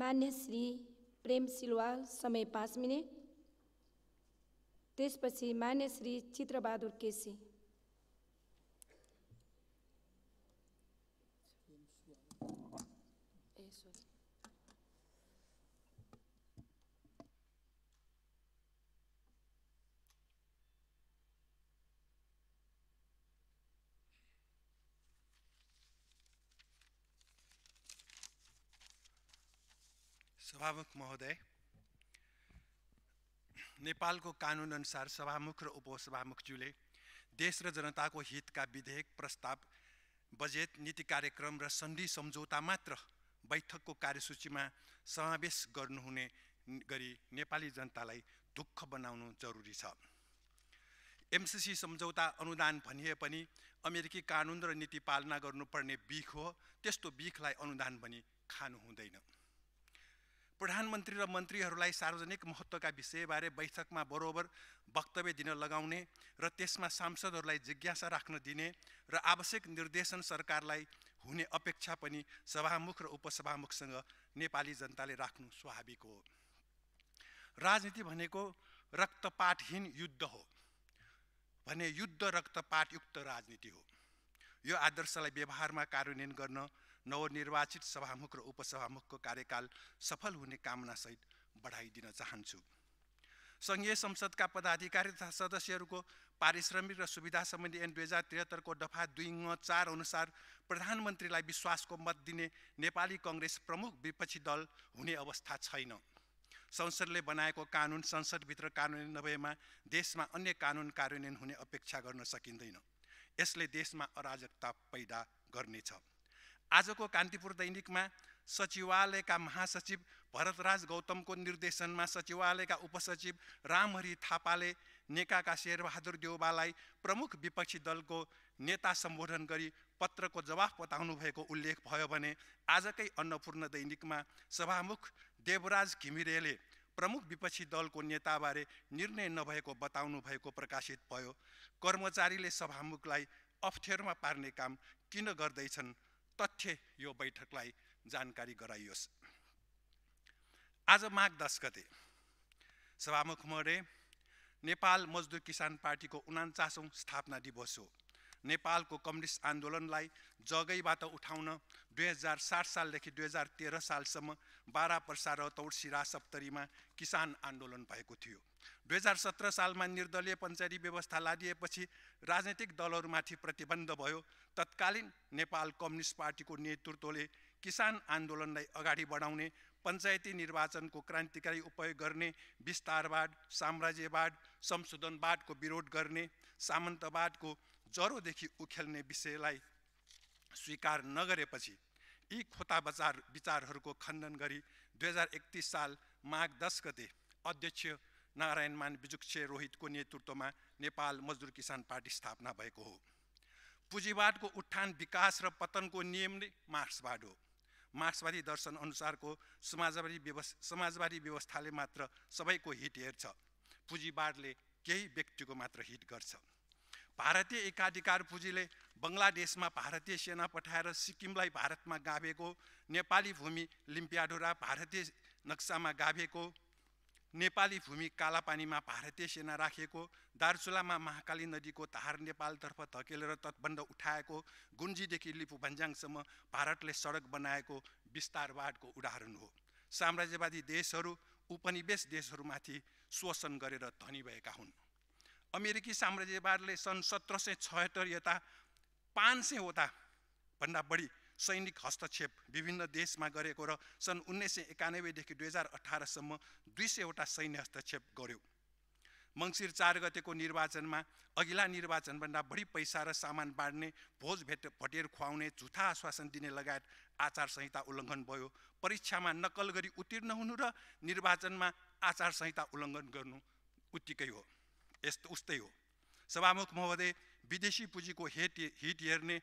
मान्य श्री प्रेम सिलवाल समय पाँच मिनट त्यसपछि मान्य श्री चित्रबहादुर केसी सभामुख महोदय नेपालको अनुसार सभामुख र उपसभामुखज्यूले देश र जनताको हितका विधेयक प्रस्ताव बजेट नीति कार्यक्रम र सन्धि सम्झौता मात्र बैठकको कार्यसूचीमा समावेश गर्नुहुने गरी नेपाली जनतालाई दुःख बनाउनु जरुरी छ एमसिसी सम्झौता अनुदान भनिए पनि अमेरिकी कानुन र नीति पालना गर्नुपर्ने बिख हो त्यस्तो बिखलाई अनुदान भनी खानु हुँदैन प्रधानमन्त्री र मन्त्रीहरूलाई सार्वजनिक महत्त्वका विषयबारे बैठकमा बरोबर वक्तव्य दिन लगाउने र त्यसमा सांसदहरूलाई जिज्ञासा राख्न दिने र आवश्यक निर्देशन सरकारलाई हुने अपेक्षा पनि सभामुख र उपसभामुखसँग नेपाली जनताले राख्नु स्वाभाविक हो राजनीति भनेको रक्तपातहीन युद्ध हो भने युद्ध रक्तपातयुक्त राजनीति हो यो आदर्शलाई व्यवहारमा कार्यान्वयन गर्न नवनिर्वाचित सभामुख र उपसभामुखको कार्यकाल सफल हुने कामनासहित बढाइदिन चाहन्छु सङ्घीय संसदका पदाधिकारी तथा सदस्यहरूको पारिश्रमिक र सुविधा सम्बन्धी एन दुई हजार त्रिहत्तरको दफा दुई चार अनुसार प्रधानमन्त्रीलाई विश्वासको मत दिने नेपाली कङ्ग्रेस प्रमुख विपक्षी दल हुने अवस्था छैन संसदले बनाएको कानुन संसदभित्र कानुनी नभएमा देशमा अन्य कानुन कार्यान्वयन हुने अपेक्षा गर्न सकिँदैन यसले देशमा अराजकता पैदा गर्नेछ आजको कान्तिपुर दैनिकमा सचिवालयका महासचिव भरतराज गौतमको निर्देशनमा सचिवालयका उपसचिव रामहरि थापाले नेकाका शेरबहादुर देउबालाई प्रमुख विपक्षी दलको नेता सम्बोधन गरी पत्रको जवाफ बताउनु भएको उल्लेख भयो भने आजकै अन्नपूर्ण दैनिकमा सभामुख देवराज घिमिरेले प्रमुख विपक्षी दलको नेताबारे निर्णय नभएको बताउनु भएको प्रकाशित भयो कर्मचारीले सभामुखलाई अप्ठ्यारोमा पार्ने काम किन गर्दैछन् तथ्य यो बैठकलाई जानकारी गराइयोस् आज माघ दस गते सभामुख महोदय नेपाल मजदुर किसान पार्टीको उनान्चासौँ स्थापना दिवस हो नेपालको कम्युनिस्ट आन्दोलनलाई जगैबाट उठाउन दुई हजार सात सालदेखि दुई हजार तेह्र सालसम्म बाह्र वर्षा र तौडसिरा सप्तरीमा किसान आन्दोलन भएको थियो दुई हजार सत्र सालमा निर्दलीय पञ्चायती व्यवस्था लादिएपछि राजनैतिक दलहरूमाथि प्रतिबन्ध भयो तत्कालीन नेपाल कम्युनिस्ट पार्टीको नेतृत्वले किसान आन्दोलनलाई अगाडि बढाउने पञ्चायती निर्वाचनको क्रान्तिकारी उपयोग गर्ने विस्तारवाद साम्राज्यवाद संशोधनवादको विरोध गर्ने सामन्तवादको ज्वरोदेखि उखेल्ने विषयलाई स्वीकार नगरेपछि यी खोता बचार विचारहरूको खण्डन गरी दुई हजार एकतिस साल माघ दस गते अध्यक्ष नारायण मान रोहितको नेतृत्वमा नेपाल मजदुर किसान पार्टी स्थापना भएको हो पुँजीवादको उत्थान विकास र पतनको नियम नै मार्क्सवाद हो मार्क्सवादी दर्शन अनुसारको समाजवादी व्यवस् समाजवादी व्यवस्थाले मात्र सबैको हित हेर्छ पुँजीवादले केही व्यक्तिको मात्र हित गर्छ भारतीय एकाधिकार पुँजीले बङ्गलादेशमा भारतीय सेना पठाएर सिक्किमलाई भारतमा गाभेको नेपाली भूमि लिम्पियाडोरा भारतीय नक्सामा गाभेको नेपाली भूमि कालापानीमा भारतीय सेना राखिएको दार्चुलामा महाकाली नदीको धार नेपालतर्फ धकेलेर तटबन्ध उठाएको गुन्जीदेखि लिपु भन्ज्याङसम्म भारतले सडक बनाएको विस्तारवादको उदाहरण हो साम्राज्यवादी देशहरू उपनिवेश देशहरूमाथि शोषण गरेर धनी भएका हुन् अमेरिकी साम्राज्यवादले सन् सत्र सय छयत्तर यता पाँच सय उता भन्दा बढी सैनिक हस्तक्षेप विभिन्न देशमा गरेको र सन् उन्नाइस सय एकानब्बेदेखि दुई हजार अठारसम्म दुई सयवटा सैन्य हस्तक्षेप गर्यो मङ्सिर चार गतेको निर्वाचनमा अघिल्ला निर्वाचनभन्दा बढी पैसा र सामान बाँड्ने भोज भेट भटेर खुवाउने झुथा आश्वासन दिने लगायत आचार संहिता उल्लङ्घन भयो परीक्षामा नक्कल गरी उत्तीर्ण हुनु र निर्वाचनमा आचार संहिता उल्लङ्घन गर्नु उत्तिकै हो यस्तो उस्तै हो सभामुख महोदय विदेशी पुँजीको हेट हिट हेर्ने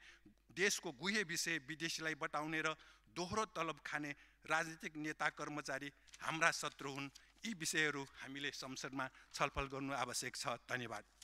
देशको गुहे विषय विदेशीलाई बटाउने र दोहोरो तलब खाने राजनीतिक नेता कर्मचारी हाम्रा शत्रु हुन् यी विषयहरू हामीले संसदमा छलफल गर्नु आवश्यक छ धन्यवाद